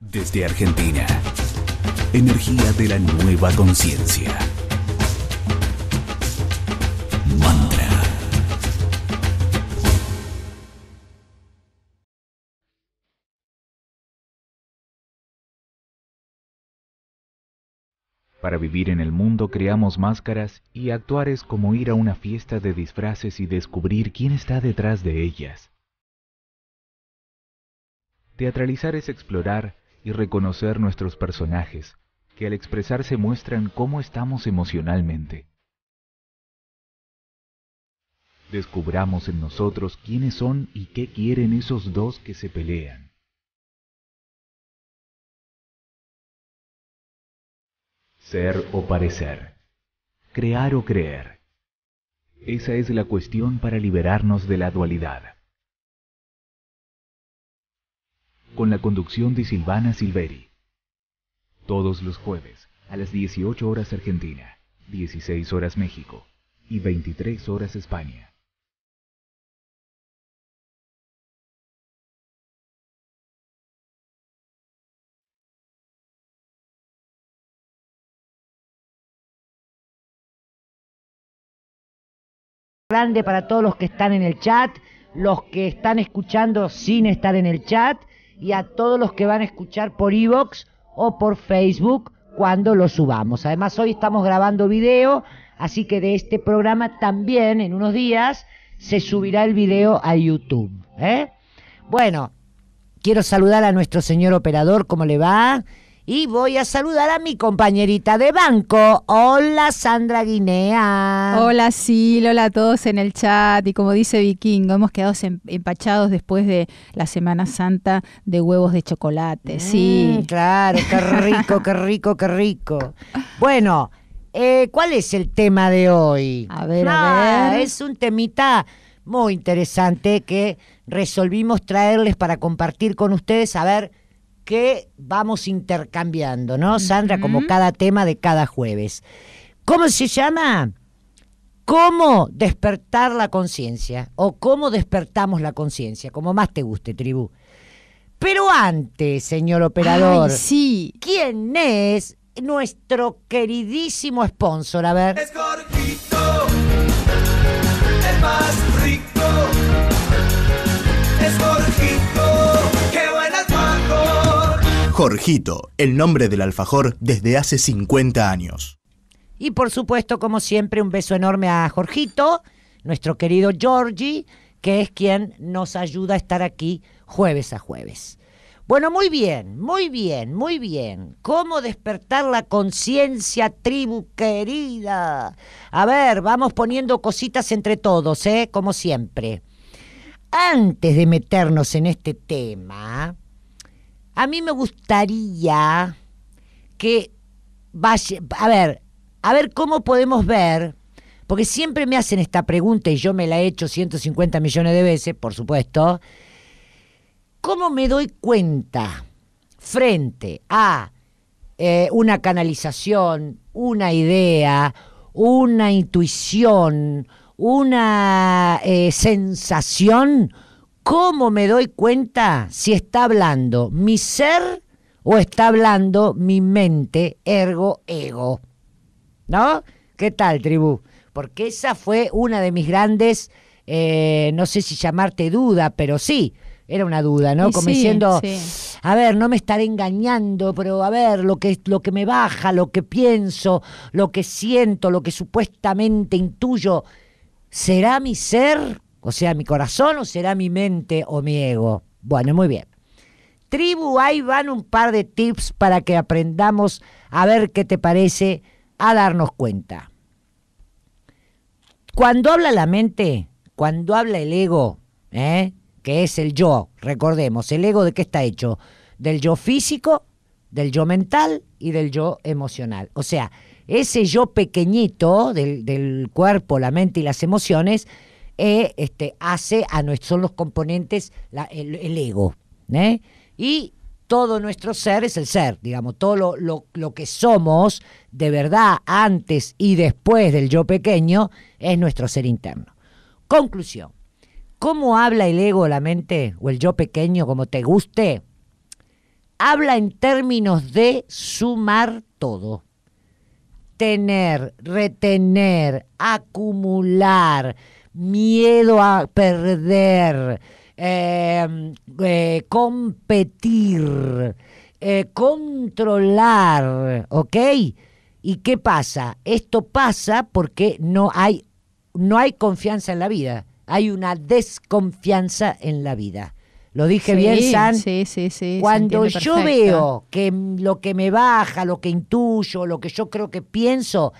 Desde Argentina, energía de la nueva conciencia. Mantra. Para vivir en el mundo creamos máscaras y actuar es como ir a una fiesta de disfraces y descubrir quién está detrás de ellas. Teatralizar es explorar y reconocer nuestros personajes, que al expresarse muestran cómo estamos emocionalmente. Descubramos en nosotros quiénes son y qué quieren esos dos que se pelean. Ser o parecer. Crear o creer. Esa es la cuestión para liberarnos de la dualidad. con la conducción de Silvana Silveri. Todos los jueves a las 18 horas Argentina, 16 horas México y 23 horas España. Grande para todos los que están en el chat, los que están escuchando sin estar en el chat y a todos los que van a escuchar por iBox o por Facebook cuando lo subamos. Además, hoy estamos grabando video, así que de este programa también en unos días se subirá el video a YouTube. ¿eh? Bueno, quiero saludar a nuestro señor operador, ¿cómo le va? Y voy a saludar a mi compañerita de banco. Hola, Sandra Guinea. Hola, Sil, hola a todos en el chat. Y como dice Vikingo, hemos quedado empachados después de la Semana Santa de huevos de chocolate. Mm, sí. Claro, qué rico, qué rico, qué rico. Bueno, eh, ¿cuál es el tema de hoy? A ver, a ah, ver. Es un temita muy interesante que resolvimos traerles para compartir con ustedes. A ver que vamos intercambiando, ¿no, Sandra? Como cada tema de cada jueves. ¿Cómo se llama? ¿Cómo despertar la conciencia? O cómo despertamos la conciencia, como más te guste, tribu. Pero antes, señor operador, sí. ¿quién es nuestro queridísimo sponsor? A ver. Es el más rico. Es Jorgito, el nombre del alfajor desde hace 50 años. Y por supuesto, como siempre, un beso enorme a Jorgito, nuestro querido Georgie, que es quien nos ayuda a estar aquí jueves a jueves. Bueno, muy bien, muy bien, muy bien. ¿Cómo despertar la conciencia, tribu querida? A ver, vamos poniendo cositas entre todos, ¿eh? Como siempre. Antes de meternos en este tema, a mí me gustaría que vaya, a ver, a ver cómo podemos ver, porque siempre me hacen esta pregunta y yo me la he hecho 150 millones de veces, por supuesto, ¿cómo me doy cuenta frente a eh, una canalización, una idea, una intuición, una eh, sensación? ¿Cómo me doy cuenta si está hablando mi ser o está hablando mi mente, ergo ego? ¿No? ¿Qué tal, tribu? Porque esa fue una de mis grandes, eh, no sé si llamarte duda, pero sí, era una duda, ¿no? Como diciendo, a ver, no me estaré engañando, pero a ver, lo que, lo que me baja, lo que pienso, lo que siento, lo que supuestamente intuyo, ¿será mi ser o sea, mi corazón o será mi mente o mi ego. Bueno, muy bien. Tribu, ahí van un par de tips para que aprendamos a ver qué te parece, a darnos cuenta. Cuando habla la mente, cuando habla el ego, ¿eh? que es el yo, recordemos, el ego de qué está hecho, del yo físico, del yo mental y del yo emocional. O sea, ese yo pequeñito del, del cuerpo, la mente y las emociones e, este, hace a son los componentes, el, ego. ¿eh? Y todo nuestro ser es el ser, digamos, todo lo, lo, que somos de verdad antes y después del yo pequeño es nuestro ser interno. Conclusión. ¿Cómo habla el ego, la mente o el yo pequeño, como te guste? Habla en términos de sumar todo. Tener, retener, acumular, miedo a perder, em, eh, competir, eh, controlar, ¿ok? ¿Y qué pasa? Esto pasa porque no hay, no hay confianza en la vida, hay una desconfianza en la vida. Lo dije bien, San. Sí, sí, sí. Cuando yo veo que lo que me baja, lo que intuyo, lo que yo creo que pienso,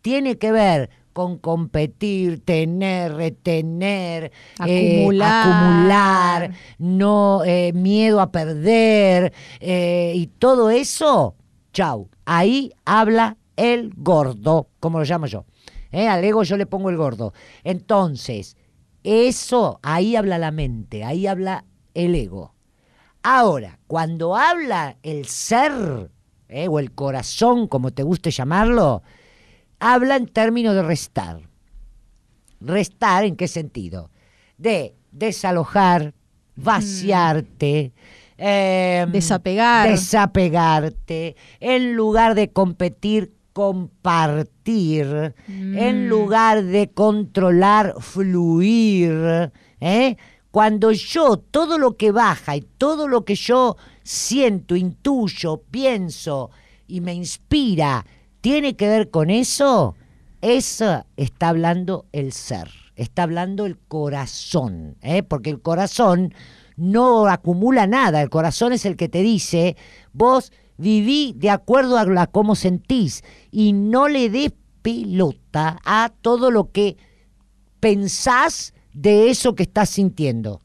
tiene que ver con competir, tener, retener, eh, acumular, acumular no eh, miedo a perder eh, y todo eso. Chau. Ahí habla el gordo, como lo llamo yo. Al ego yo le pongo el gordo. Entonces, eso, ahí habla la mente, ahí habla el ego. Ahora, cuando habla el ser o el corazón, como te guste llamarlo, habla en términos de restar. ¿Restar en qué sentido? De desalojar, mm. vaciarte. Em, desapegar. Desapegarte. En lugar de competir, compartir. En mm. lugar de controlar, fluir. ¿eh? Cuando yo, todo lo que baja y todo lo que yo siento, intuyo, pienso y me inspira tiene que ver con eso, eso está hablando el ser, está hablando el corazón, ¿eh? porque el corazón no acumula nada, el corazón es el que te dice, vos viví de acuerdo a cómo sentís y no le des pelota a todo lo que pensás de eso que estás sintiendo.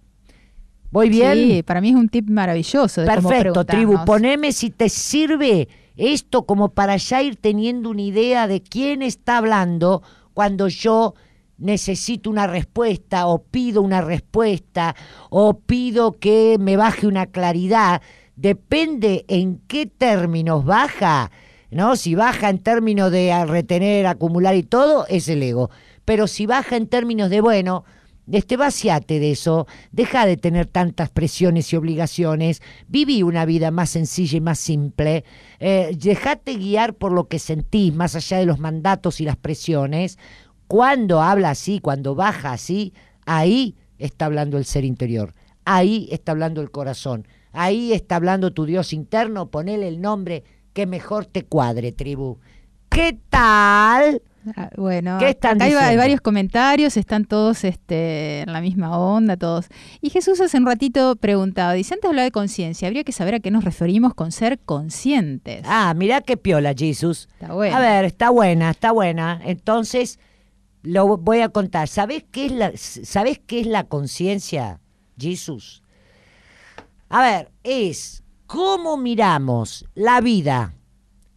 ¿Voy bien? Sí, para mí es un tip maravilloso. Perfecto, tribu. Poneme si te sirve esto como para ya ir teniendo una idea de quién está hablando cuando yo necesito una respuesta o pido una respuesta o pido que me baje una claridad. Depende en qué términos baja, ¿no? Si baja en términos de retener, acumular y todo, es el ego. Pero si baja en términos de, bueno, este, vaciate de eso, deja de tener tantas presiones y obligaciones, viví una vida más sencilla y más simple, eh, dejate guiar por lo que sentís, más allá de los mandatos y las presiones. Cuando habla así, cuando baja así, ahí está hablando el ser interior, ahí está hablando el corazón, ahí está hablando tu Dios interno, ponele el nombre que mejor te cuadre, tribu. ¿Qué tal? Ah, bueno, acá hay, varios comentarios, están todos este, en la misma onda, todos. Y Jesús hace un ratito preguntaba, dice, antes hablaba de conciencia, habría que saber a qué nos referimos con ser conscientes. Ah, mirá qué piola, Jesús. A ver, está buena, está buena. Entonces, lo voy a contar. ¿Sabés qué es la, sabés qué es la conciencia, Jesús? A ver, es cómo miramos la vida,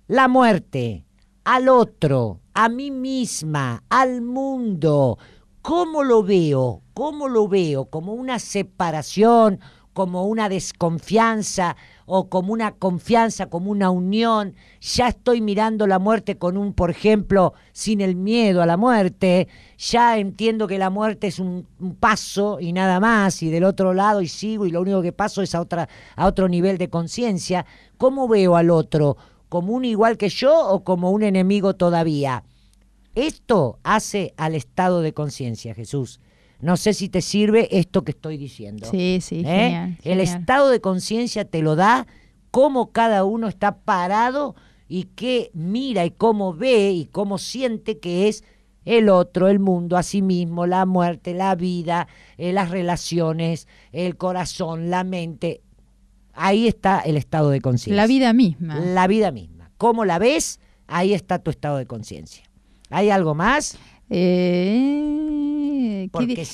la muerte, al otro, a mí misma, al mundo. ¿Cómo lo veo? ¿Cómo lo veo? ¿Como una separación, como una desconfianza o como una confianza, como una unión? Ya estoy mirando la muerte con un, por ejemplo, sin el miedo a la muerte. Ya entiendo que la muerte es un, paso y nada más, y del otro lado y sigo y lo único que paso es a, otra, a otro nivel de conciencia. ¿Cómo veo al otro? como un igual que yo o como un enemigo todavía. Esto hace al estado de conciencia, Jesús. No sé si te sirve esto que estoy diciendo. Sí, sí, ¿Eh? El estado de conciencia te lo da cómo cada uno está parado y qué mira y cómo ve y cómo siente que es el otro, el mundo, a sí mismo, la muerte, la vida, eh, las relaciones, el corazón, la mente. Ahí está el estado de conciencia. La vida misma. La vida misma. ¿Cómo la ves? Ahí está tu estado de conciencia. ¿Hay algo más? Eh,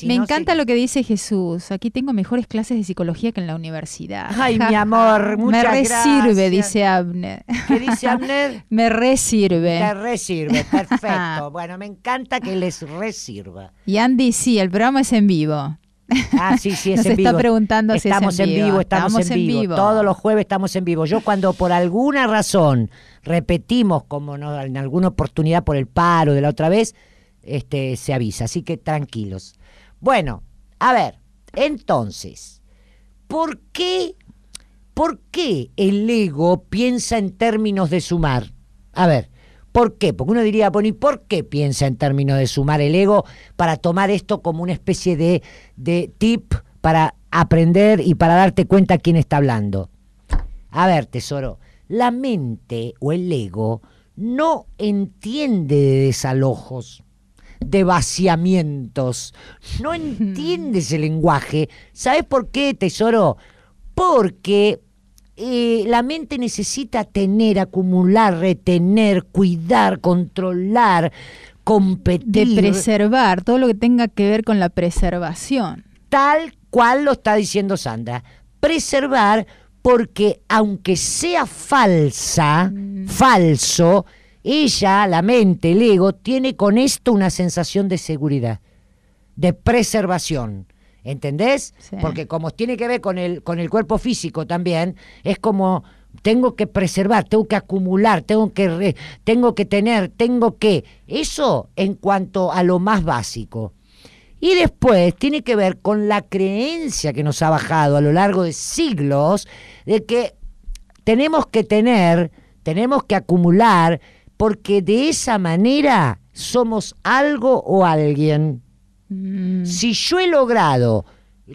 me encanta lo que dice Jesús. Aquí tengo mejores clases de psicología que en la universidad. Ay, mi amor, muchas Me resirve, dice Abner. ¿Qué dice Abner? me resirve. Me resirve, perfecto. Ah. bueno, me encanta que les resirva. Y Andy, sí, el programa es en vivo. Ah, sí, sí, es en vivo. está preguntando estamos si en, vivo. Estamos, en, vivo. Todos los jueves estamos en vivo. Yo cuando por alguna razón repetimos, como en alguna oportunidad por el paro de la otra vez, este, se avisa. Así que tranquilos. Bueno, a ver, entonces, ¿por qué, ¿por qué el ego piensa en términos de sumar? A ver, ¿Por qué? Porque uno diría, bueno, ¿y por qué piensa en términos de sumar el ego para tomar esto como una especie de, de tip para aprender y para darte cuenta quién está hablando? A ver, tesoro, la mente o el ego no entiende de desalojos, de vaciamientos, no entiende ese lenguaje. ¿Sabes por qué, tesoro? Porque eh, la mente necesita tener, acumular, retener, cuidar, controlar, competir. De preservar, todo lo que tenga que ver con la preservación. Tal cual lo está diciendo Sandra. Preservar porque aunque sea falsa, mm. falso, ella, la mente, el ego, tiene con esto una sensación de seguridad, de preservación. ¿Entendés? Porque como tiene que ver con el, con el cuerpo físico también, es como tengo que preservar, tengo que acumular, tengo que, tengo que tener, tengo que... Eso en cuanto a lo más básico. Y después tiene que ver con la creencia que nos ha bajado a lo largo de siglos de que tenemos que tener, tenemos que acumular, porque de esa manera somos algo o alguien. Mm. Si yo he logrado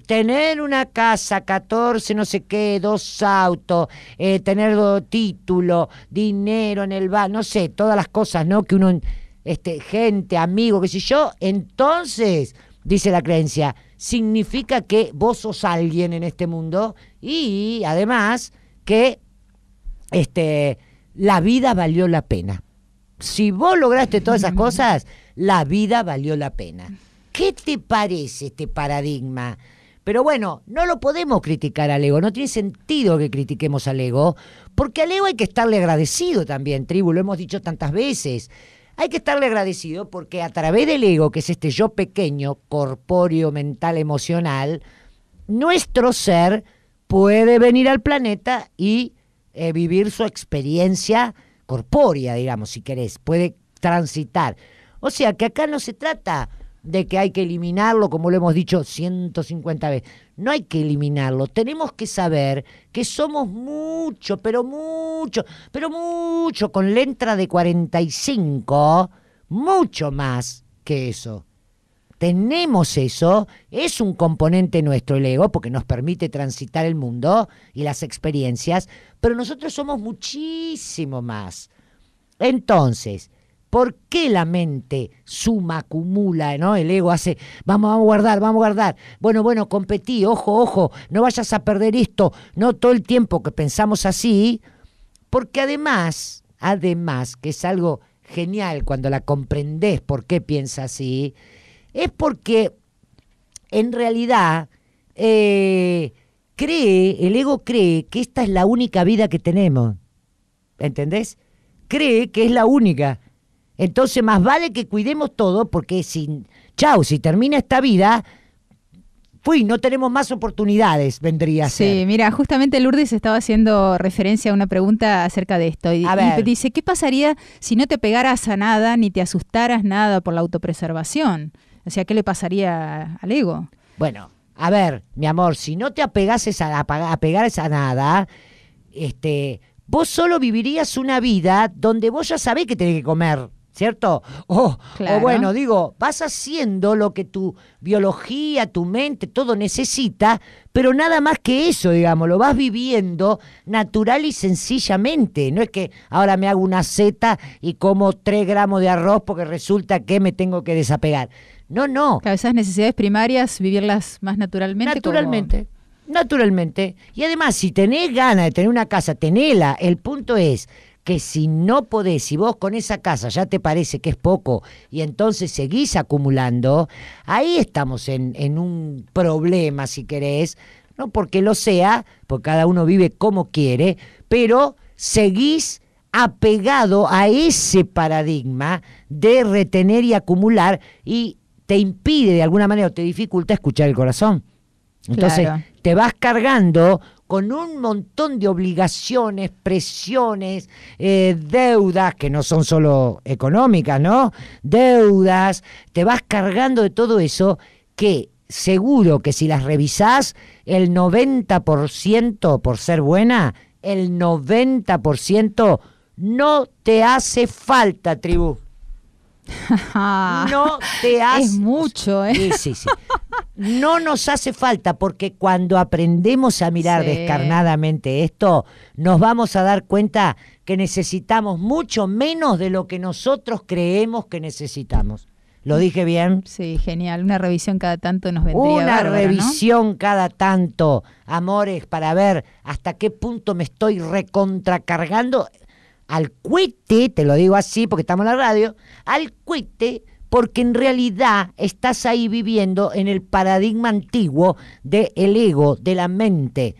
tener una casa, 14, no sé qué, dos autos, eh, tener título, dinero en el bar, no sé, todas las cosas, ¿no? Que uno, este, gente, amigo, qué sé yo, entonces, dice la creencia, significa que vos sos alguien en este mundo y además que este, la vida valió la pena. Si vos lograste todas esas cosas, la vida valió la pena. ¿Qué te parece este paradigma? Pero bueno, no lo podemos criticar al ego, no tiene sentido que critiquemos al ego, porque al ego hay que estarle agradecido también, tribu, lo hemos dicho tantas veces. Hay que estarle agradecido porque a través del ego, que es este yo pequeño, corpóreo, mental, emocional, nuestro ser puede venir al planeta y eh, vivir su experiencia corpórea, digamos, si querés, puede transitar. O sea que acá no se trata de que hay que eliminarlo, como lo hemos dicho 150 veces. No hay que eliminarlo, tenemos que saber que somos mucho, pero mucho, pero mucho, con letra de 45, mucho más que eso. Tenemos eso, es un componente nuestro el ego, porque nos permite transitar el mundo y las experiencias, pero nosotros somos muchísimo más. Entonces, ¿Por qué la mente suma, acumula, ¿no? El ego hace, vamos, vamos a guardar, vamos a guardar. Bueno, bueno, competí, ojo, ojo, no vayas a perder esto. No todo el tiempo que pensamos así, porque además, además, que es algo genial cuando la comprendés por qué piensa así, es porque en realidad eh, cree, el ego cree que esta es la única vida que tenemos. ¿Entendés? Cree que es la única. Entonces más vale que cuidemos todo porque si chao, si termina esta vida, fui, no tenemos más oportunidades, vendría a ser. Sí, mira, justamente Lourdes estaba haciendo referencia a una pregunta acerca de esto. Y, dice, ¿qué pasaría si no te pegaras a nada ni te asustaras nada por la autopreservación? O sea, ¿qué le pasaría al ego? Bueno, a ver, mi amor, si no te apegases a, a, a nada, este, vos solo vivirías una vida donde vos ya sabés que tenés que comer. ¿cierto? O, bueno, digo, vas haciendo lo que tu biología, tu mente, todo necesita, pero nada más que eso, digamos, lo vas viviendo natural y sencillamente. No es que ahora me hago una seta y como tres gramos de arroz porque resulta que me tengo que desapegar. No, no. Claro, esas necesidades primarias, vivirlas más naturalmente. Naturalmente. Naturalmente. Y además, si tenés ganas de tener una casa, tenela. El punto es, que si no podés, si vos con esa casa ya te parece que es poco y entonces seguís acumulando, ahí estamos en, un problema, si querés, no porque lo sea, porque cada uno vive como quiere, pero seguís apegado a ese paradigma de retener y acumular y te impide de alguna manera o te dificulta escuchar el corazón. Entonces te vas cargando con un montón de obligaciones, presiones, eh, deudas, que no son solo económicas, ¿no? Deudas, te vas cargando de todo eso que seguro que si las revisás, el 90% por ser buena, el 90% no te hace falta, tribu. no te hace... Es mucho, ¿eh? Sí, sí, sí. no nos hace falta porque cuando aprendemos a mirar descarnadamente esto, nos vamos a dar cuenta que necesitamos mucho menos de lo que nosotros creemos que necesitamos. ¿Lo dije bien? Sí, genial. Una revisión cada tanto nos vendría. Una revisión cada tanto, amores, para ver hasta qué punto me estoy recontracargando al cuite, te lo digo así porque estamos en la radio, al cuite porque en realidad estás ahí viviendo en el paradigma antiguo del ego, de la mente.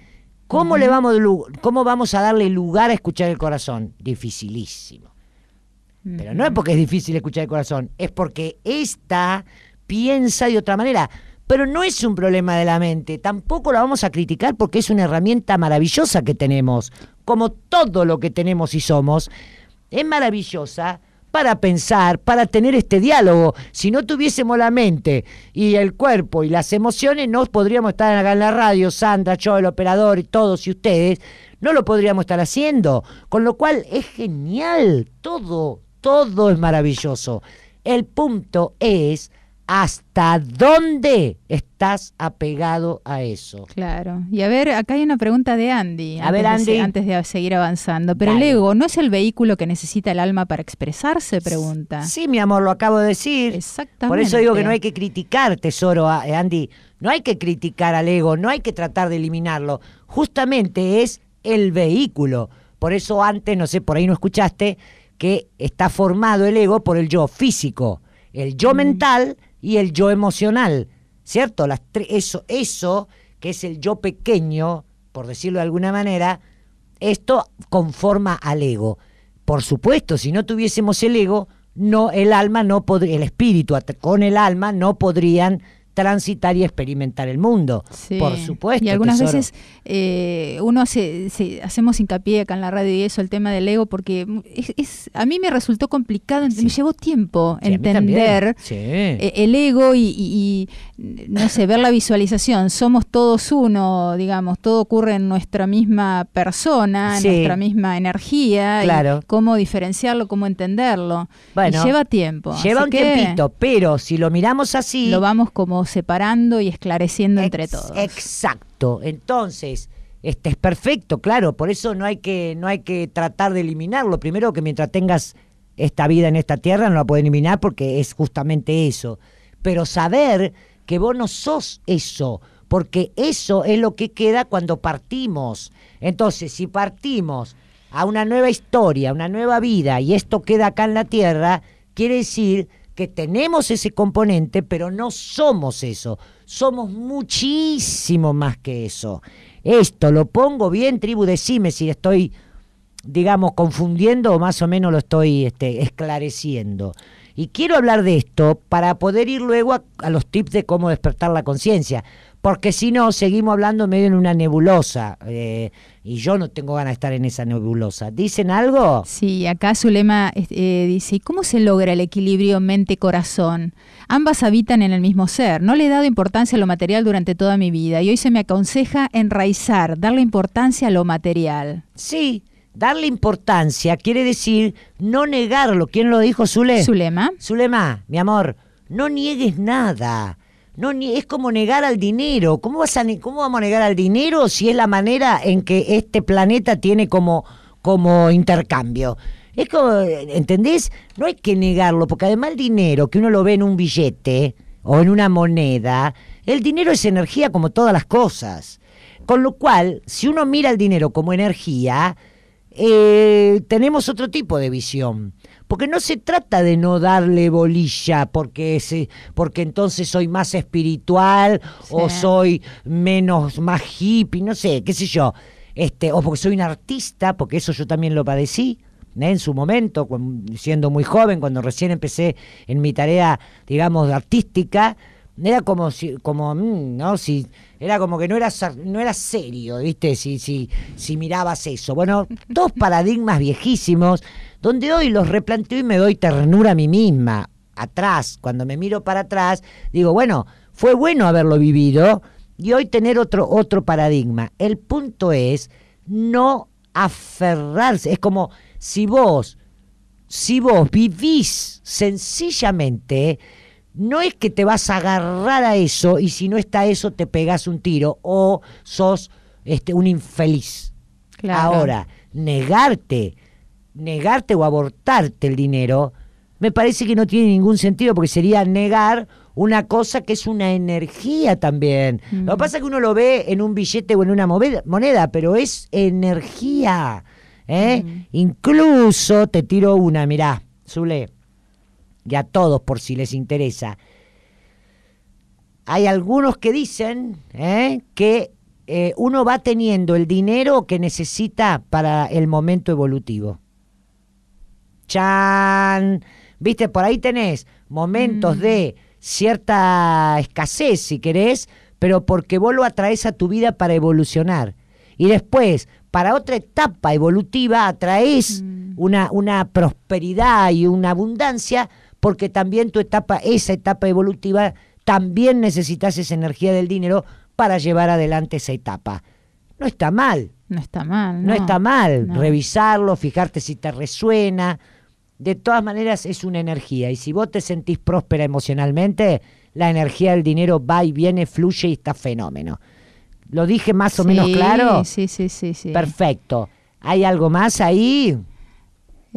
¿Cómo, vamos, ¿Cómo vamos a darle lugar a escuchar el corazón? Dificilísimo. Pero no es porque es difícil escuchar el corazón, es porque esta piensa de otra manera. Pero no es un problema de la mente, tampoco la vamos a criticar porque es una herramienta maravillosa que tenemos, como todo lo que tenemos y somos. Es maravillosa, para pensar, para tener este diálogo. Si no tuviésemos la mente y el cuerpo y las emociones, no podríamos estar acá en la radio, Sandra, yo, el operador y todos y ustedes, no lo podríamos estar haciendo. Con lo cual es genial, todo, todo es maravilloso. El punto es ¿Hasta dónde estás apegado a eso? Claro. Y a ver, acá hay una pregunta de Andy. A ver, Andy. antes de seguir avanzando. Pero el ego, ¿no es el vehículo que necesita el alma para expresarse? Pregunta. Sí, mi amor, lo acabo de decir. Exactamente. Por eso digo que no hay que criticar, tesoro, eh, Andy. No hay que criticar al ego, no hay que tratar de eliminarlo. Justamente es el vehículo. Por eso antes, no sé, por ahí no escuchaste, que está formado el ego por el yo físico. El yo mental y el yo emocional, ¿cierto? Las eso, eso, que es el yo pequeño, por decirlo de alguna manera, esto conforma al ego. Por supuesto, si no tuviésemos el ego, no el alma no podría, el espíritu con el alma no podrían transitar y experimentar el mundo. Por supuesto. Y algunas veces eh, uno hace hacemos hincapié acá en la radio y eso, el tema del ego, porque es, a mí me resultó complicado, me llevó tiempo entender eh, el ego y, no sé, ver la visualización. Somos todos uno, digamos, todo ocurre en nuestra misma persona, en nuestra misma energía. Claro. Y cómo diferenciarlo, cómo entenderlo. Bueno, y lleva tiempo. Lleva un tiempito, pero si lo miramos así. Lo vamos como separando y esclareciendo entre todos. Exacto. Entonces, este es perfecto, claro, por eso no hay que no hay que tratar de eliminarlo. Primero que mientras tengas esta vida en esta tierra no la puedes eliminar porque es justamente eso. Pero saber que vos no sos eso, porque eso es lo que queda cuando partimos. Entonces, si partimos a una nueva historia, una nueva vida y esto queda acá en la tierra, quiere decir que tenemos ese componente, pero no somos eso. Somos muchísimo más que eso. Esto lo pongo bien, tribu, decime si estoy, digamos, confundiendo o más o menos lo estoy este, esclareciendo. Y quiero hablar de esto para poder ir luego a, los tips de cómo despertar la conciencia, porque si no, seguimos hablando medio en una nebulosa, eh, y yo no tengo ganas de estar en esa nebulosa. ¿Dicen algo? Sí, acá Zulema lema eh, dice, ¿cómo se logra el equilibrio mente-corazón? Ambas habitan en el mismo ser, no le he dado importancia a lo material durante toda mi vida, y hoy se me aconseja enraizar, darle importancia a lo material. Sí, Darle importancia quiere decir no negarlo. ¿Quién lo dijo, Zulema. Zulema, mi amor, no niegues nada. No, es como negar al dinero. ¿Cómo, vas a, ¿Cómo vamos a negar al dinero si es la manera en que este planeta tiene como, como intercambio? Es como, ¿entendés? No hay que negarlo, porque además el dinero que uno lo ve en un billete o en una moneda, el dinero es energía como todas las cosas. Con lo cual, si uno mira el dinero como energía, eh, tenemos otro tipo de visión. Porque no se trata de no darle bolilla porque, ese, porque entonces soy más espiritual o soy menos más hippie, no sé, qué sé yo. Este, o porque soy un artista, porque eso yo también lo padecí ¿eh? en su momento, siendo muy joven, cuando recién empecé en mi tarea, digamos, artística. Era como como, mm, ¿no? Si, era como que no era, no era serio, ¿viste? Si, si, si mirabas eso. Bueno, dos paradigmas viejísimos, donde hoy los replanteo y me doy ternura a mí misma. Atrás, cuando me miro para atrás, digo, bueno, fue bueno haberlo vivido y hoy tener otro, otro paradigma. El punto es no aferrarse. Es como si vos, si vos vivís sencillamente no es que te vas a agarrar a eso y si no está eso te pegas un tiro o sos este, un infeliz. Ahora, negarte, negarte o abortarte el dinero, me parece que no tiene ningún sentido porque sería negar una cosa que es una energía también. Lo que mm. pasa es que uno lo ve en un billete o en una moneda, pero es energía. ¿eh? Mm. Incluso te tiro una, mirá, Zule y a todos por si les interesa. Hay algunos que dicen ¿eh? que eh, uno va teniendo el dinero que necesita para el momento evolutivo. Chan, viste, por ahí tenés momentos mm. de cierta escasez, si querés, pero porque vos lo atraes a tu vida para evolucionar. Y después, para otra etapa evolutiva, atraes mm. una, una prosperidad y una abundancia porque también tu etapa, esa etapa evolutiva, también necesitas esa energía del dinero para llevar adelante esa etapa. No está mal. No está mal. No, está mal. Revisarlo, fijarte si te resuena. De todas maneras, es una energía. Y si vos te sentís próspera emocionalmente, la energía del dinero va y viene, fluye y está fenómeno. ¿Lo dije más o menos claro? Sí, sí, sí, sí. Perfecto. ¿Hay algo más ahí?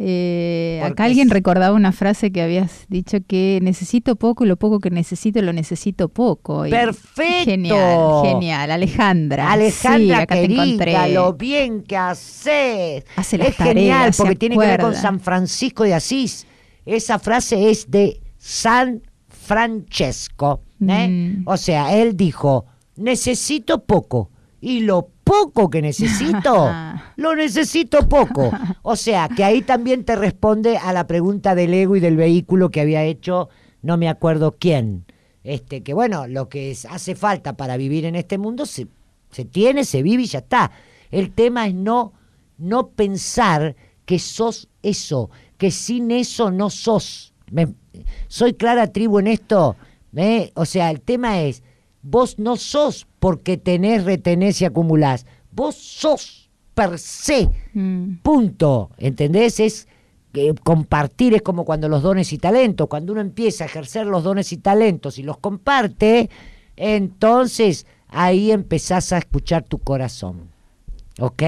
Eh, acá alguien recordaba una frase que habías dicho que necesito poco y lo poco que necesito lo necesito poco. Perfecto. Genial, genial. Alejandra. Alejandra, querida, lo bien que haces. Hace es genial porque tiene que ver con San Francisco de Asís. Esa frase es de San Francesco. ¿eh? Mm. O sea, él dijo, necesito poco y lo poco que necesito, lo necesito poco. O sea, que ahí también te responde a la pregunta del ego y del vehículo que había hecho, no me acuerdo quién. Este, que bueno, lo que hace falta para vivir en este mundo se, se tiene, se vive y ya está. El tema es no, no pensar que sos eso, que sin eso no sos. Me, ¿Soy clara tribu en esto? ¿ve? ¿eh? O sea, el tema es Vos no sos porque tenés, retenés y acumulás. Vos sos per se. Mm. Punto. ¿Entendés? Es que eh, compartir, es como cuando los dones y talentos, cuando uno empieza a ejercer los dones y talentos y los comparte, entonces ahí empezás a escuchar tu corazón. ¿Ok?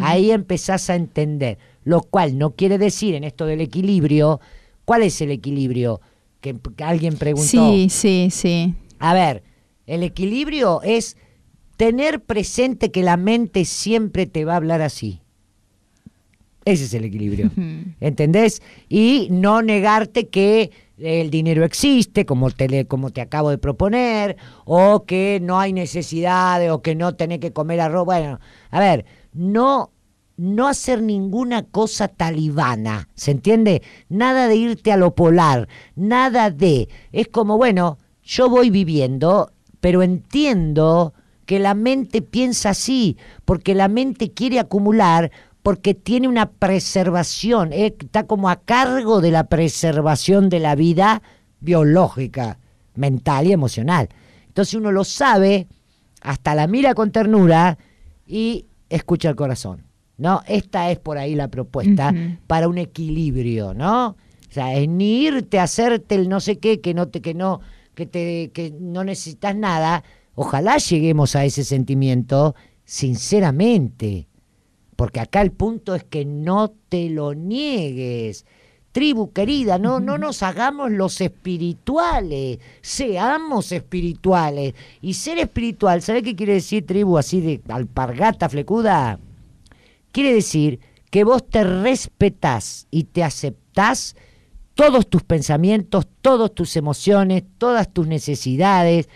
Ahí empezás a entender. Lo cual no quiere decir en esto del equilibrio, ¿cuál es el equilibrio? Que alguien preguntó. Sí, sí, sí. A ver, el equilibrio es tener presente que la mente siempre te va a hablar así. Ese es el equilibrio. ¿Entendés? Y no negarte que el dinero existe, como te, como te acabo de proponer, o que no hay necesidad, o que no tenés que comer arroz. Bueno, a ver, no, no hacer ninguna cosa talibana, ¿se entiende? Nada de irte a lo polar, nada de... Es como, bueno, yo voy viviendo pero entiendo que la mente piensa así, porque la mente quiere acumular, porque tiene una preservación, eh, está como a cargo de la preservación de la vida biológica, mental y emocional. Entonces uno lo sabe, hasta la mira con ternura y escucha el corazón. ¿no? Esta es por ahí la propuesta para un equilibrio, ¿no? O sea, es ni irte a hacerte el no sé qué que no que no que, no necesitas nada, ojalá lleguemos a ese sentimiento sinceramente. Porque acá el punto es que no te lo niegues. Tribu querida, no, no nos hagamos los espirituales, seamos espirituales. Y ser espiritual, sabe qué quiere decir tribu así de alpargata flecuda? Quiere decir que vos te respetás y te aceptás todos tus pensamientos, todas tus emociones, todas tus necesidades,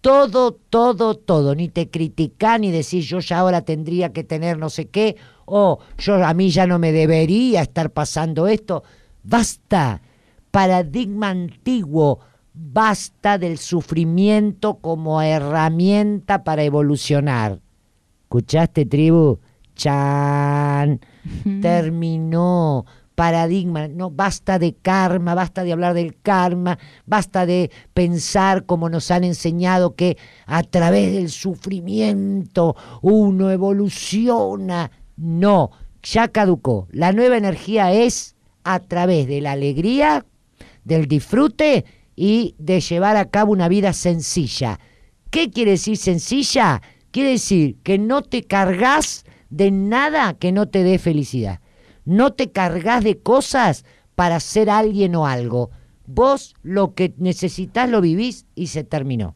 todo, todo, todo. Ni te criticar ni decís yo ya ahora tendría que tener no sé qué, o yo a mí ya no me debería estar pasando esto. Basta, paradigma antiguo, basta del sufrimiento como herramienta para evolucionar. ¿Escuchaste, tribu? Chan. Terminó paradigma, no basta de karma, basta de hablar del karma, basta de pensar como nos han enseñado que a través del sufrimiento uno evoluciona. No, ya caducó. La nueva energía es a través de la alegría, del disfrute y de llevar a cabo una vida sencilla. ¿Qué quiere decir sencilla? Quiere decir que no te cargas de nada que no te dé felicidad no te cargas de cosas para ser alguien o algo. Vos lo que necesitas lo vivís y se terminó.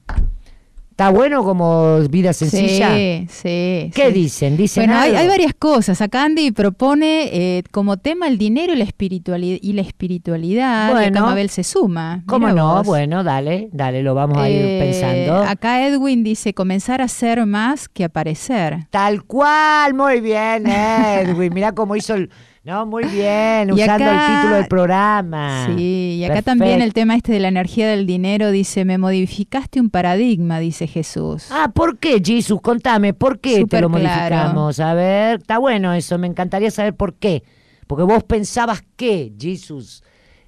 Está bueno como vida sencilla. Sí, sí. ¿Qué dicen? bueno, hay, varias cosas. Acá Andy propone eh, como tema el dinero y la espiritualidad. Y la espiritualidad. Mabel se suma. ¿Cómo no? Bueno, dale, dale, lo vamos a ir eh, pensando. Acá Edwin dice comenzar a ser más que aparecer. Tal cual, muy bien, Edwin. Mirá cómo hizo el no, muy bien, usando el título del programa. Sí, y acá también el tema este de la energía del dinero dice, me modificaste un paradigma, dice Jesús. Ah, ¿por qué, Jesús? Contame, ¿por qué te lo modificamos? A ver, está bueno eso, me encantaría saber por qué. Porque vos pensabas que, Jesús,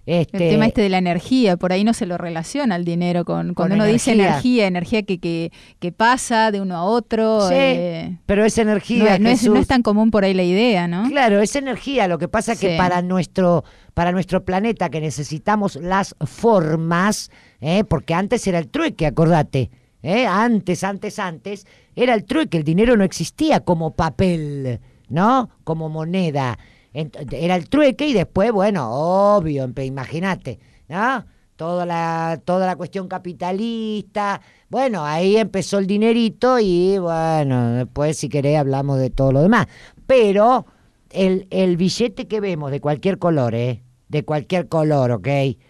el este, tema este de la energía, por ahí no se lo relaciona el dinero con, cuando uno dice energía, energía que, que, pasa de uno a otro. Eh, pero es energía. No, es, no, es, tan común por ahí la idea, ¿no? Claro, es energía. Lo que pasa es que para nuestro, para nuestro planeta que necesitamos las formas, ¿eh? porque antes era el trueque, acordate. ¿eh? antes, antes, antes, era el trueque, el dinero no existía como papel, ¿no? Como moneda. Era el trueque y después, bueno, obvio, imagínate, ¿no? Toda la, toda la cuestión capitalista. Bueno, ahí empezó el dinerito y bueno, después si querés hablamos de todo lo demás. Pero el, el billete que vemos de cualquier color, ¿eh? De cualquier color, ¿ok?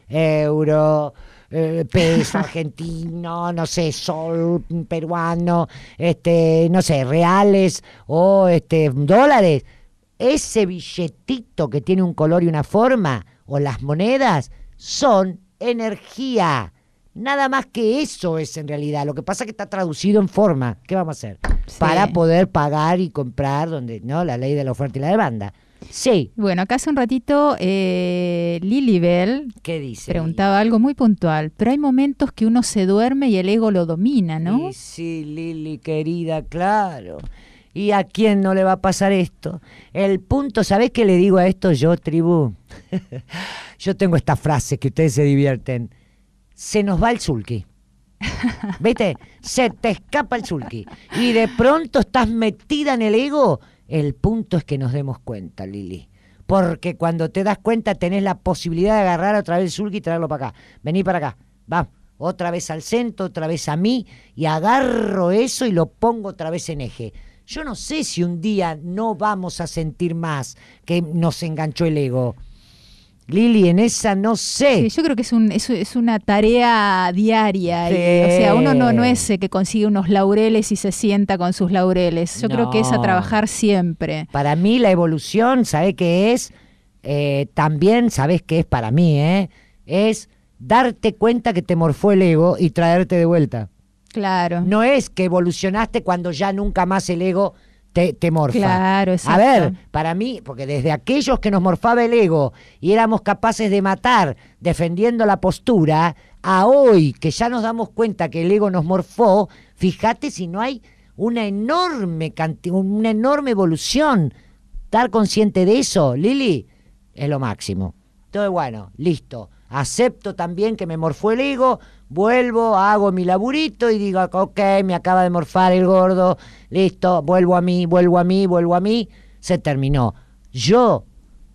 Euro, eh, peso argentino, no sé, sol peruano, este, no sé, reales o este, dólares ese billetito que tiene un color y una forma, o las monedas, son energía. Nada más que eso es en realidad. Lo que pasa es que está traducido en forma. ¿Qué vamos a hacer? Para poder pagar y comprar donde, ¿no? La ley de la oferta y la demanda. Sí. Bueno, acá hace un ratito eh, Bell ¿Qué dice? preguntaba algo muy puntual, pero hay momentos que uno se duerme y el ego lo domina, ¿no? Sí, sí Lili, querida, claro. ¿Y a quién no le va a pasar esto? El punto, ¿sabés qué le digo a esto yo, tribu? yo tengo esta frase que ustedes se divierten. Se nos va el sulky. ¿Viste? Se te escapa el sulky. Y de pronto estás metida en el ego. El punto es que nos demos cuenta, Lili. Porque cuando te das cuenta tenés la posibilidad de agarrar otra vez el sulky y traerlo para acá. Vení para acá. Va, otra vez al centro, otra vez a mí, y agarro eso y lo pongo otra vez en eje. Yo no sé si un día no vamos a sentir más que nos enganchó el ego. Lili, en esa no sé. yo creo que es, un, es, una tarea diaria. o sea, uno no, no es eh, que consigue unos laureles y se sienta con sus laureles. Yo creo que es a trabajar siempre. Para mí la evolución, ¿sabes qué es? Eh, también, sabes qué es para mí? Eh? Es darte cuenta que te morfó el ego y traerte de vuelta. Claro. No es que evolucionaste cuando ya nunca más el ego te, morfa. A ver, para mí, porque desde aquellos que nos morfaba el ego y éramos capaces de matar defendiendo la postura, a hoy que ya nos damos cuenta que el ego nos morfó, fíjate si no hay una enorme una enorme evolución. Estar consciente de eso, Lili, es lo máximo. Todo bueno, listo acepto también que me morfó el higo, vuelvo, hago mi laburito y digo, ok, me acaba de morfar el gordo, listo, vuelvo a mí, vuelvo a mí, vuelvo a mí, se terminó. Yo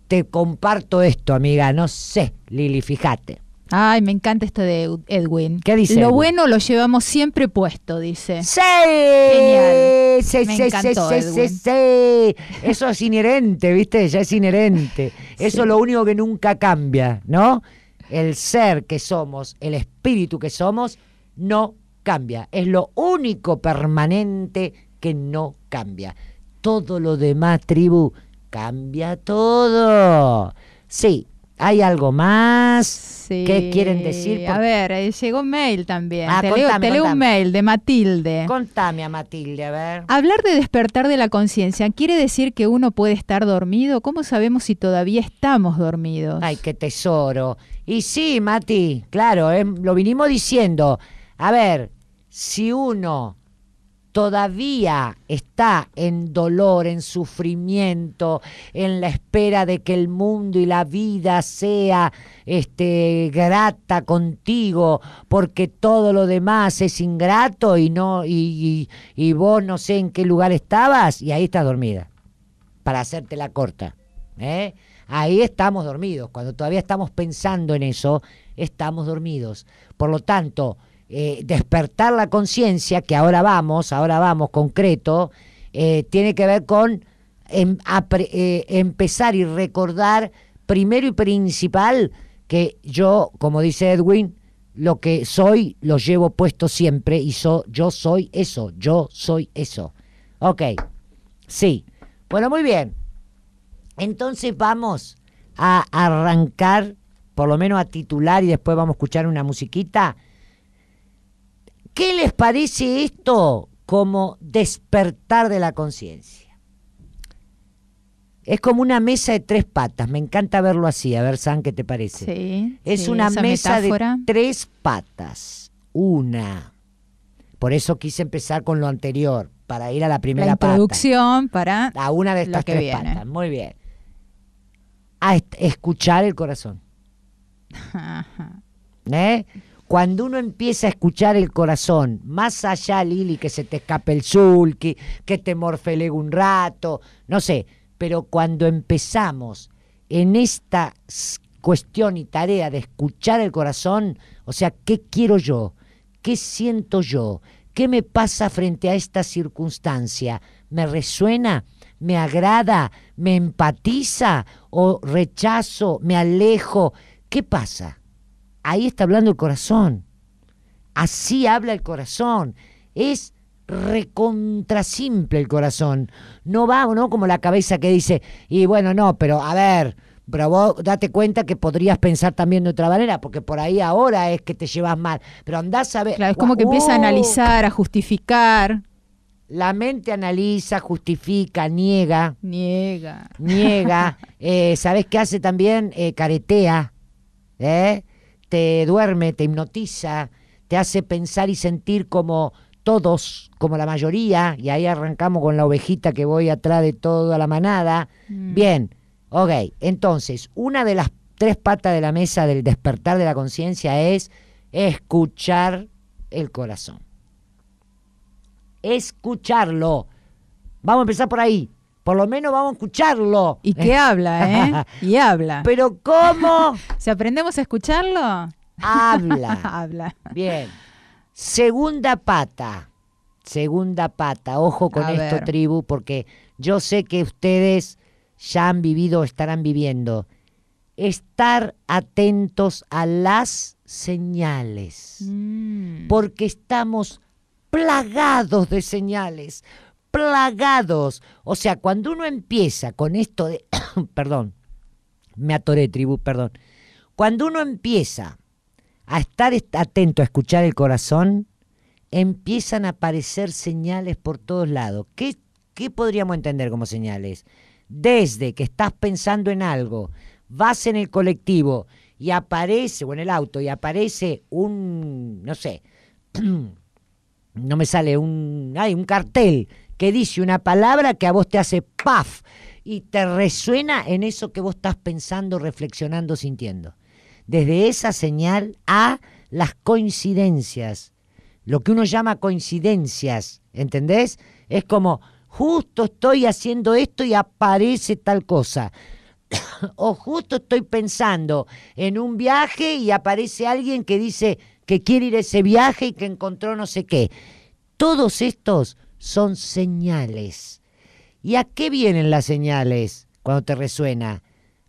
te comparto esto, amiga, no sé, Lili, fíjate. Ay, me encanta esto de Edwin. ¿Qué dice? Lo bueno lo llevamos siempre puesto, dice. ¡Sí! Genial. Sí, me sí, Eso es inherente, ¿viste? Ya es inherente. Eso es lo único que nunca cambia, ¿no? el ser que somos, el espíritu que somos, no cambia. Es lo único permanente que no cambia. Todo lo demás, tribu, cambia todo. Sí, ¿Hay algo más? que ¿Qué quieren decir? A ver, eh, llegó llegó mail también. Ah, te, leo, un mail de Matilde. Contame a Matilde, a ver. Hablar de despertar de la conciencia, ¿quiere decir que uno puede estar dormido? ¿Cómo sabemos si todavía estamos dormidos? Ay, qué tesoro. Y sí, Mati, claro, eh, lo vinimos diciendo. A ver, si uno todavía está en dolor, en sufrimiento, en la espera de que el mundo y la vida sea este, grata contigo, porque todo lo demás es ingrato y no y, vos no sé en qué lugar estabas y ahí estás dormida. Para hacerte la corta, ¿eh? Ahí estamos dormidos. Cuando todavía estamos pensando en eso, estamos dormidos. Por lo tanto, eh, despertar la conciencia, que ahora vamos, ahora vamos, concreto, eh, tiene que ver con em, eh, empezar y recordar primero y principal que yo, como dice Edwin, lo que soy lo llevo puesto siempre y yo soy eso, yo soy eso. Ok, sí. Bueno, muy bien. Entonces vamos a arrancar, por lo menos a titular y después vamos a escuchar una musiquita ¿Qué les parece esto como despertar de la conciencia? Es como una mesa de tres patas, me encanta verlo así, a ver San, ¿qué te parece? Sí, es una mesa de tres patas, una. Por eso quise empezar con lo anterior, para ir a la primera la introducción para a una de estas tres patas. Muy bien. A escuchar el corazón. ¿Eh? Cuando uno empieza a escuchar el corazón, más allá, Lili, que se te escape el sulky, que te morfelega un rato, no sé, pero cuando empezamos en esta cuestión y tarea de escuchar el corazón, o sea, ¿qué quiero yo? ¿Qué siento yo? ¿Qué me pasa frente a esta circunstancia? ¿Me resuena? ¿Me agrada? ¿Me empatiza? ¿O rechazo? ¿Me alejo? ¿Qué pasa? Ahí está hablando el corazón. Así habla el corazón. Es recontra simple el corazón. No va, ¿no? Como la cabeza que dice, y bueno, no, pero a ver, pero date cuenta que podrías pensar también de otra manera, porque por ahí ahora es que te llevas mal. Pero andás a ver. Claro, es como que empieza a uh. analizar, a justificar. La mente analiza, justifica, niega. Niega. Niega. Eh, ¿Sabes qué hace también? Eh, caretea. ¿Eh? te duerme, te hipnotiza, te hace pensar y sentir como todos, como la mayoría, y ahí arrancamos con la ovejita que voy atrás de toda la manada. Mm. Bien, ok, entonces, una de las tres patas de la mesa del despertar de la conciencia es escuchar el corazón. Escucharlo. Vamos a empezar por ahí. Por lo menos vamos a escucharlo. Y que habla, ¿eh? Y habla. Pero ¿cómo? si aprendemos a escucharlo. Habla. habla. Bien. Segunda pata. Segunda pata. Ojo con esto, tribu, porque yo sé que ustedes ya han vivido o estarán viviendo. Estar atentos a las señales. Mm. Porque estamos plagados de señales plagados. O sea, cuando uno empieza con esto de... perdón, me atoré, tribu, perdón. Cuando uno empieza a estar atento, a escuchar el corazón, empiezan a aparecer señales por todos lados. ¿Qué, qué podríamos entender como señales? Desde que estás pensando en algo, vas en el colectivo y aparece, o en el auto, y aparece un, no sé, no me sale un, ay, un cartel que dice una palabra que a vos te hace paf y te resuena en eso que vos estás pensando, reflexionando, sintiendo. Desde esa señal a las coincidencias, lo que uno llama coincidencias, ¿entendés? Es como, justo estoy haciendo esto y aparece tal cosa. o justo estoy pensando en un viaje y aparece alguien que dice que quiere ir a ese viaje y que encontró no sé qué. Todos estos son señales. ¿Y a qué vienen las señales cuando te resuena?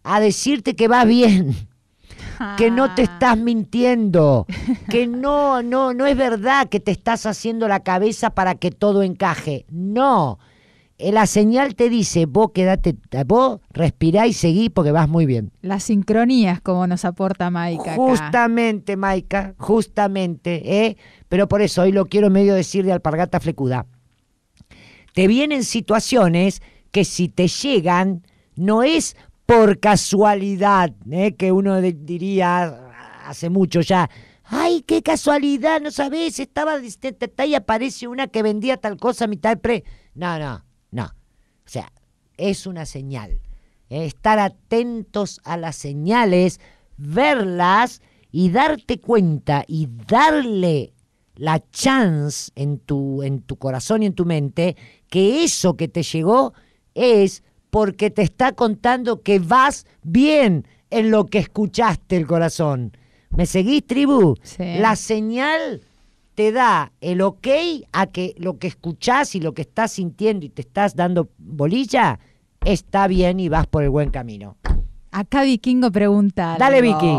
A decirte que vas bien, que no te ah. estás mintiendo, que no, no, no es verdad que te estás haciendo la cabeza para que todo encaje. No. Eh, la señal te dice, vos quedate, vos respirá y seguí porque vas muy bien. Las sincronías, como nos aporta Maika. Justamente, Maika, justamente, ¿eh? Pero por eso hoy lo quiero medio decir de alpargata flecuda te vienen situaciones que si te llegan, no es por casualidad, ¿eh? que uno diría hace mucho ya, ay, qué casualidad, no sabes, estaba y este, aparece una que vendía tal cosa a mitad de pre... No, no, no. O sea, es una señal. Eh, estar atentos a las señales, verlas y darte cuenta y darle la chance en tu, en tu corazón y en tu mente que eso que te llegó es porque te está contando que vas bien en lo que escuchaste el corazón. ¿Me seguís, tribu? La señal te da el ok a que lo que escuchás y lo que estás sintiendo y te estás dando bolilla está bien y vas por el buen camino. Acá Vikingo pregunta. Dale, Vicky.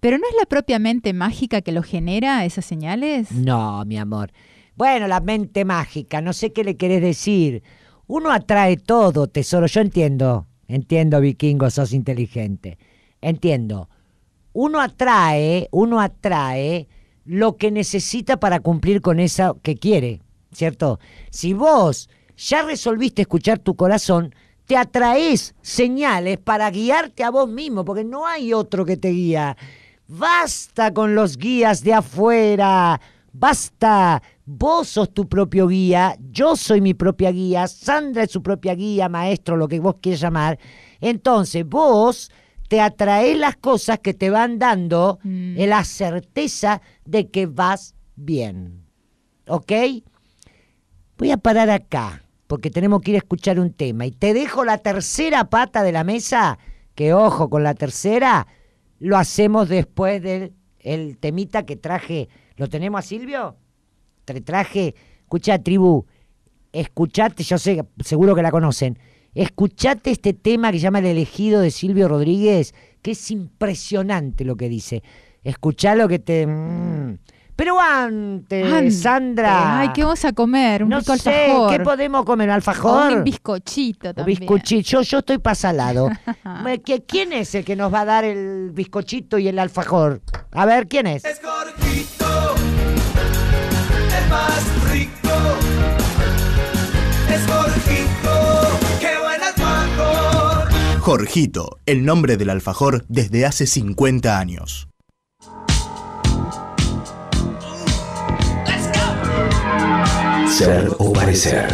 ¿Pero no es la propia mente mágica que lo genera esas señales? No, mi amor. Bueno, la mente mágica, no sé qué le querés decir. Uno atrae todo, tesoro. Yo entiendo, entiendo, vikingo, sos inteligente. Entiendo. Uno atrae, uno atrae lo que necesita para cumplir con eso que quiere, ¿cierto? Si vos ya resolviste escuchar tu corazón, te atraes señales para guiarte a vos mismo, porque no hay otro que te guía. Basta con los guías de afuera, basta Vos sos tu propio guía, yo soy mi propia guía, Sandra es su propia guía, maestro, lo que vos quieras llamar. Entonces, vos te atraes las cosas que te van dando mm. la certeza de que vas bien. ¿Ok? Voy a parar acá, porque tenemos que ir a escuchar un tema. Y te dejo la tercera pata de la mesa, que ojo con la tercera, lo hacemos después del el temita que traje. ¿Lo tenemos a Silvio? te traje, escucha tribu, escuchate, yo sé, seguro que la conocen, escuchate este tema que llama El elegido de Silvio Rodríguez, que es impresionante lo que dice. Escuchá lo que te... Mm. Pero antes, Sandra. Ay, ¿qué vamos a comer? no sé, ¿Qué podemos comer? ¿Alfajor? un bizcochito también. Bizcochito. Yo, yo estoy pasalado. Eh, ¿Quién es el que nos va a dar el bizcochito y el alfajor? A ver, ¿quién es? más rico. Es Jorgito, qué Jorgito, el nombre del alfajor desde hace 50 años. Ser o parecer.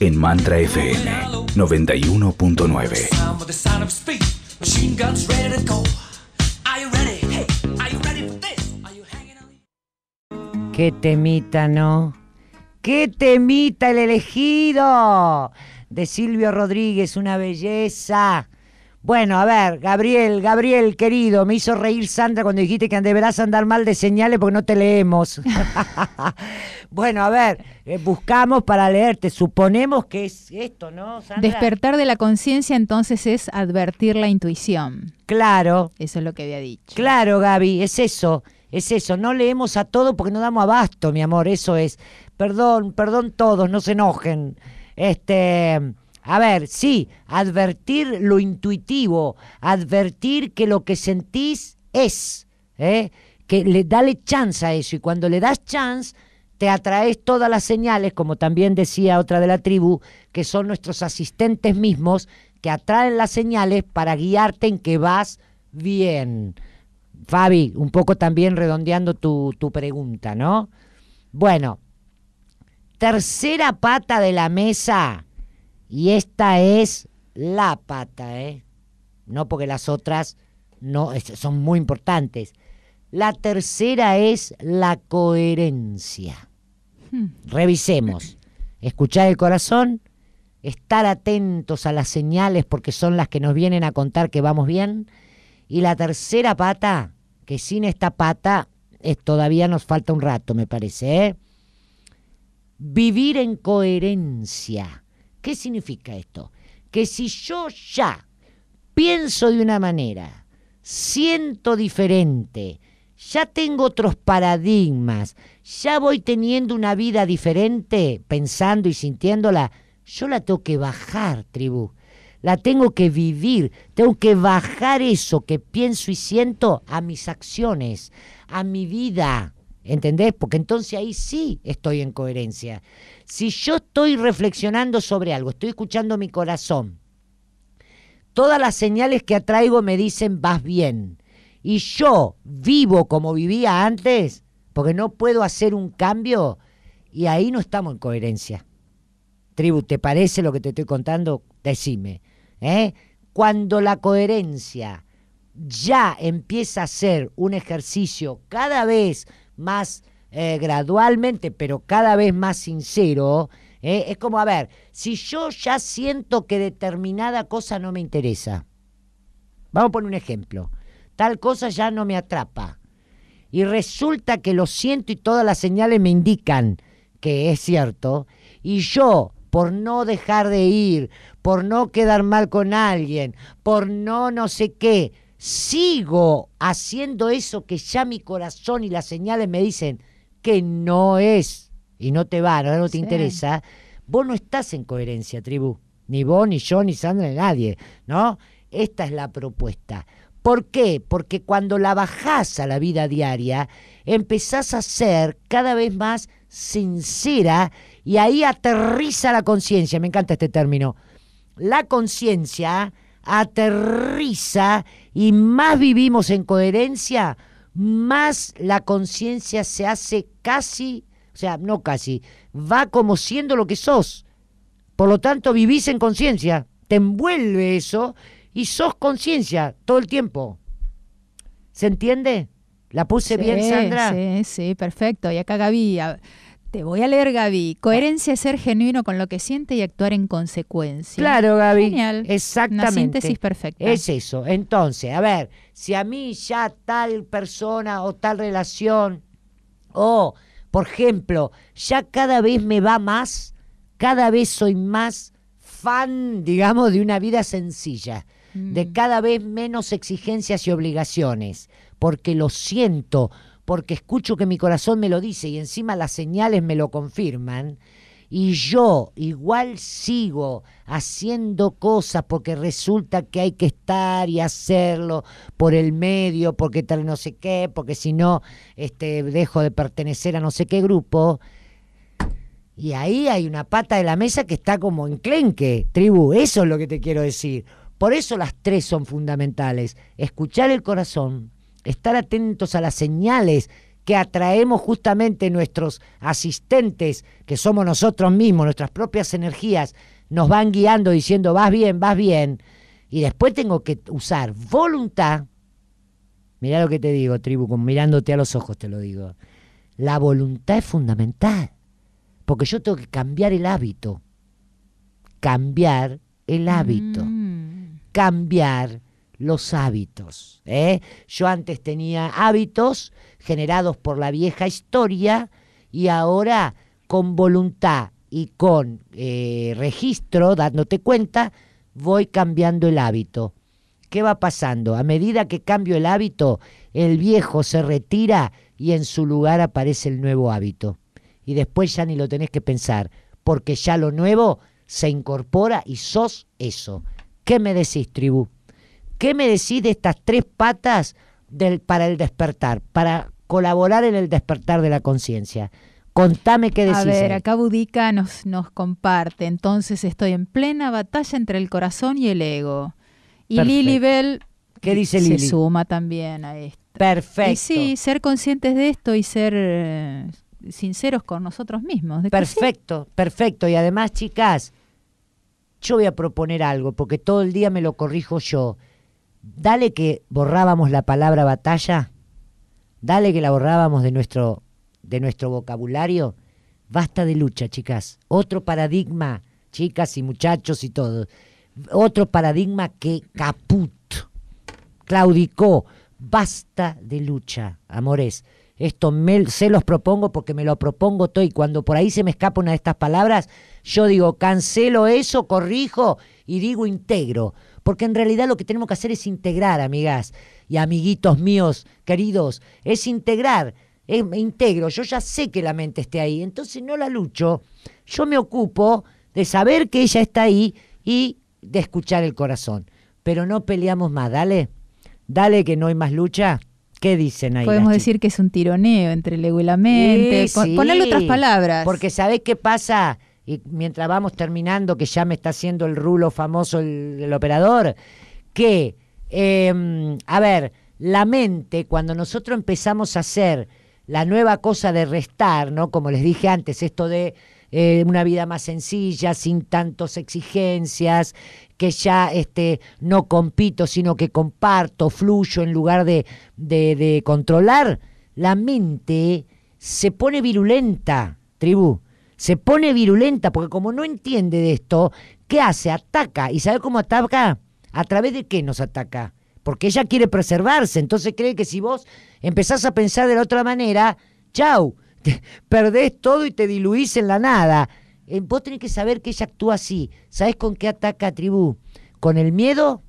En Mantra FM 91.9. Qué temita, ¿no? Qué temita el elegido de Silvio Rodríguez, una belleza. Bueno, a ver, Gabriel, Gabriel, querido, me hizo reír Sandra cuando dijiste que deberás andar mal de señales porque no te leemos. bueno, a ver, eh, buscamos para leerte, suponemos que es esto, ¿no? Sandra? Despertar de la conciencia entonces es advertir la intuición. Claro. Eso es lo que había dicho. Claro, Gaby, es eso. Es eso, no leemos a todo porque no damos abasto, mi amor, eso es. Perdón, perdón todos, no se enojen. Este, a ver, sí, advertir lo intuitivo, advertir que lo que sentís es, ¿eh? que le dale chance a eso y cuando le das chance te atraes todas las señales, como también decía otra de la tribu, que son nuestros asistentes mismos que atraen las señales para guiarte en que vas bien. Fabi, un poco también redondeando tu, tu pregunta, ¿no? Bueno, tercera pata de la mesa, y esta es la pata, ¿eh? No porque las otras no, son muy importantes. La tercera es la coherencia. Hmm. Revisemos. Escuchar el corazón, estar atentos a las señales porque son las que nos vienen a contar que vamos bien. Y la tercera pata que sin esta pata es, todavía nos falta un rato, me parece. ¿eh? Vivir en coherencia. ¿Qué significa esto? Que si yo ya pienso de una manera, siento diferente, ya tengo otros paradigmas, ya voy teniendo una vida diferente, pensando y sintiéndola, yo la tengo que bajar, tribu la tengo que vivir, tengo que bajar eso que pienso y siento a mis acciones, a mi vida. ¿Entendés? Porque entonces ahí sí estoy en coherencia. Si yo estoy reflexionando sobre algo, estoy escuchando mi corazón, todas las señales que atraigo me dicen vas bien. Y yo vivo como vivía antes, porque no puedo hacer un cambio, y ahí no estamos en coherencia. Tribu, ¿te parece lo que te estoy contando? Decime. ¿eh? Cuando la coherencia ya empieza a ser un ejercicio cada vez más eh, gradualmente, pero cada vez más sincero, ¿eh? es como, a ver, si yo ya siento que determinada cosa no me interesa, vamos a poner un ejemplo, tal cosa ya no me atrapa, y resulta que lo siento y todas las señales me indican que es cierto, y yo por no dejar de ir, por no quedar mal con alguien, por no no sé qué, sigo haciendo eso que ya mi corazón y las señales me dicen que no es y no te va, no, te interesa, vos no estás en coherencia, tribu. Ni vos, ni yo, ni Sandra, ni nadie, ¿no? Esta es la propuesta. ¿Por qué? Porque cuando la bajás a la vida diaria, empezás a ser cada vez más sincera y ahí aterriza la conciencia, me encanta este término. La conciencia aterriza y más vivimos en coherencia, más la conciencia se hace casi, o sea, no casi, va como siendo lo que sos. Por lo tanto, vivís en conciencia, te envuelve eso y sos conciencia todo el tiempo. ¿Se entiende? ¿La puse bien, Sandra? Sí, sí, perfecto. Y acá Gaby te voy a leer, Gaby. Ah. Coherencia es ser genuino con lo que siente y actuar en consecuencia. Claro, Gaby. Genial. Exactamente. Una síntesis perfecta. Es eso. Entonces, a ver, si a mí ya tal persona o tal relación o, por ejemplo, ya cada vez me va más, cada vez soy más fan, digamos, de una vida sencilla, de mm. cada vez menos exigencias y obligaciones, porque lo siento porque escucho que mi corazón me lo dice y encima las señales me lo confirman, y yo igual sigo haciendo cosas porque resulta que hay que estar y hacerlo por el medio, porque tal no sé qué, porque si no este, dejo de pertenecer a no sé qué grupo. Y ahí hay una pata de la mesa que está como enclenque, tribu, eso es lo que te quiero decir. Por eso las tres son fundamentales. Escuchar el corazón, estar atentos a las señales que atraemos justamente nuestros asistentes, que somos nosotros mismos, nuestras propias energías, nos van guiando diciendo, vas bien, vas bien. Y después tengo que usar voluntad. Mirá lo que te digo, tribu, mirándote a los ojos te lo digo. La voluntad es fundamental, porque yo tengo que cambiar el hábito. Cambiar el hábito. Mm. Cambiar los hábitos. ¿eh? Yo antes tenía hábitos generados por la vieja historia y ahora con voluntad y con eh, registro, dándote cuenta, voy cambiando el hábito. ¿Qué va pasando? A medida que cambio el hábito, el viejo se retira y en su lugar aparece el nuevo hábito. Y después ya ni lo tenés que pensar, porque ya lo nuevo se incorpora y sos eso. ¿Qué me decís, tribu? ¿Qué me decís de estas tres patas del, para el despertar, para colaborar en el despertar de la conciencia? Contame qué decís. A ver, acá Budica nos, comparte. Entonces estoy en plena batalla entre el corazón y el ego. Y Lilibel dice se suma también a esto. Perfecto. Y sí, ser conscientes de esto y ser eh, sinceros con nosotros mismos. perfecto, perfecto. Y además, chicas, yo voy a proponer algo, porque todo el día me lo corrijo yo dale que borrábamos la palabra batalla, dale que la borrábamos de nuestro, de nuestro vocabulario. Basta de lucha, chicas. Otro paradigma, chicas y muchachos y todo. Otro paradigma que caput, claudicó. Basta de lucha, amores. Esto se los propongo porque me lo propongo todo y cuando por ahí se me escapa una de estas palabras, yo digo, cancelo eso, corrijo y digo integro. Porque en realidad lo que tenemos que hacer es integrar, amigas y amiguitos míos queridos, es integrar, me integro, yo ya sé que la mente esté ahí, entonces no la lucho, yo me ocupo de saber que ella está ahí y de escuchar el corazón, pero no peleamos más, dale, dale que no hay más lucha. ¿Qué dicen ahí? Podemos decir que es un tironeo entre el ego y la mente. Sí, otras palabras. Porque ¿sabés qué pasa? y mientras vamos terminando, que ya me está haciendo el rulo famoso el, operador, que, em, a ver, la mente, cuando nosotros empezamos a hacer la nueva cosa de restar, ¿no? Como les dije antes, esto de eh, una vida más sencilla, sin tantas exigencias, que ya este, no compito, sino que comparto, fluyo en lugar de, de, de controlar, la mente se pone virulenta, tribu se pone virulenta porque como no entiende de esto, ¿qué hace? Ataca. ¿Y sabe cómo ataca? ¿A través de qué nos ataca? Porque ella quiere preservarse, entonces cree que si vos empezás a pensar de la otra manera, chau, perdés todo y te diluís en la nada. Eh, vos tenés que saber que ella actúa así. ¿Sabés con qué ataca a tribu? Con el miedo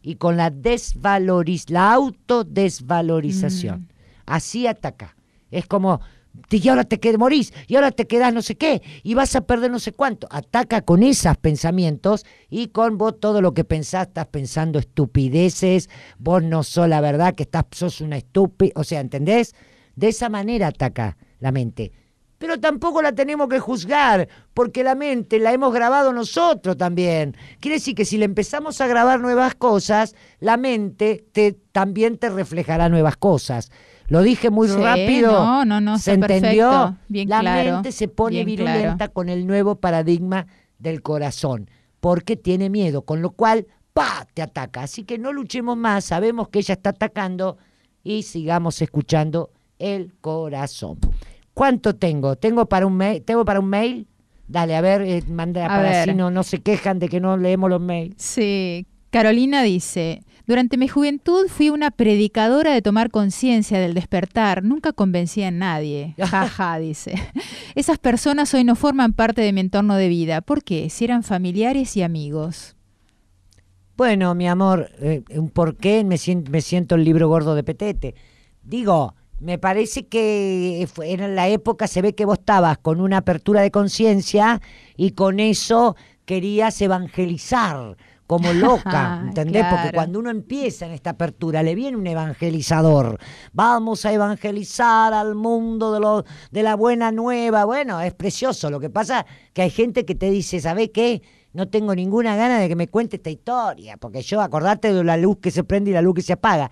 y con la desvaloriz la autodesvalorización. Mm. Así ataca. Es como y ahora te quedas, morís, y ahora te quedas no sé qué, y vas a perder no sé cuánto. Ataca con esos pensamientos y con vos todo lo que pensás, estás pensando estupideces, vos no sos la verdad, que estás, sos una estúpida, o sea, ¿entendés? De esa manera ataca la mente. Pero tampoco la tenemos que juzgar, porque la mente la hemos grabado nosotros también. Quiere decir que si le empezamos a grabar nuevas cosas, la mente te, también te reflejará nuevas cosas. Lo dije muy rápido. No, no, no. ¿Se entendió? Bien la mente se pone virulenta con el nuevo paradigma del corazón, porque tiene miedo, con lo cual, ¡pa! te ataca. Así que no luchemos más, sabemos que ella está atacando y sigamos escuchando el corazón. ¿Cuánto tengo? ¿Tengo para un mail? ¿Tengo para un mail? Dale, a ver, eh, manda para si no, no se quejan de que no leemos los mails. Sí, Carolina dice, durante mi juventud fui una predicadora de tomar conciencia del despertar. Nunca convencí a nadie. Jaja, dice. Esas personas hoy no forman parte de mi entorno de vida. ¿Por qué? Si eran familiares y amigos. Bueno, mi amor, eh, ¿por qué me siento, me siento el libro gordo de Petete? Digo, me parece que en la época se ve que vos estabas con una apertura de conciencia y con eso querías evangelizar como loca, ¿entendés? Porque cuando uno empieza en esta apertura, le viene un evangelizador. Vamos a evangelizar al mundo de, de la buena nueva. Bueno, es precioso. Lo que pasa que hay gente que te dice, ¿sabés qué? No tengo ninguna gana de que me cuente esta historia, porque yo acordate de la luz que se prende y la luz que se apaga.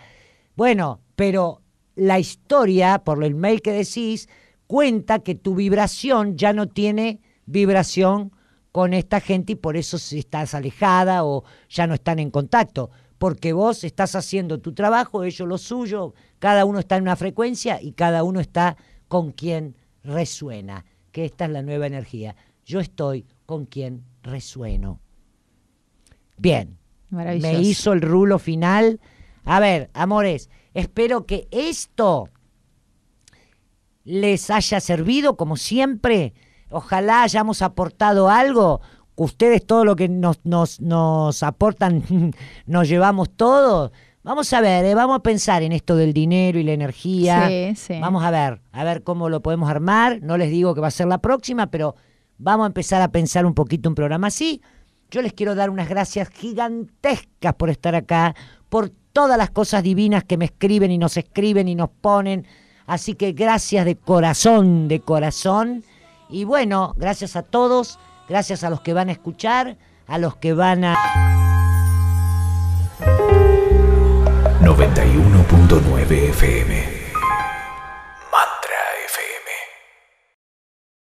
Bueno, pero la historia, por el mail que decís, cuenta que tu vibración ya no tiene vibración con esta gente y por eso estás alejada o ya no están en contacto, porque vos estás haciendo tu trabajo, ellos lo suyo, cada uno está en una frecuencia y cada uno está con quien resuena, que esta es la nueva energía. Yo estoy con quien resueno. Bien, me hizo el rulo final. A ver, amores, espero que esto les haya servido como siempre Ojalá hayamos aportado algo. Ustedes todo lo que nos, nos, nos aportan, nos llevamos todo. Vamos a ver, eh, vamos a pensar en esto del dinero y la energía. Sí, sí. Vamos a ver, a ver cómo lo podemos armar. No les digo que va a ser la próxima, pero vamos a empezar a pensar un poquito un programa así. Yo les quiero dar unas gracias gigantescas por estar acá, por todas las cosas divinas que me escriben y nos escriben y nos ponen. Así que gracias de corazón, de corazón. Y bueno, gracias a todos, gracias a los que van a escuchar, a los que van a... 91.9 FM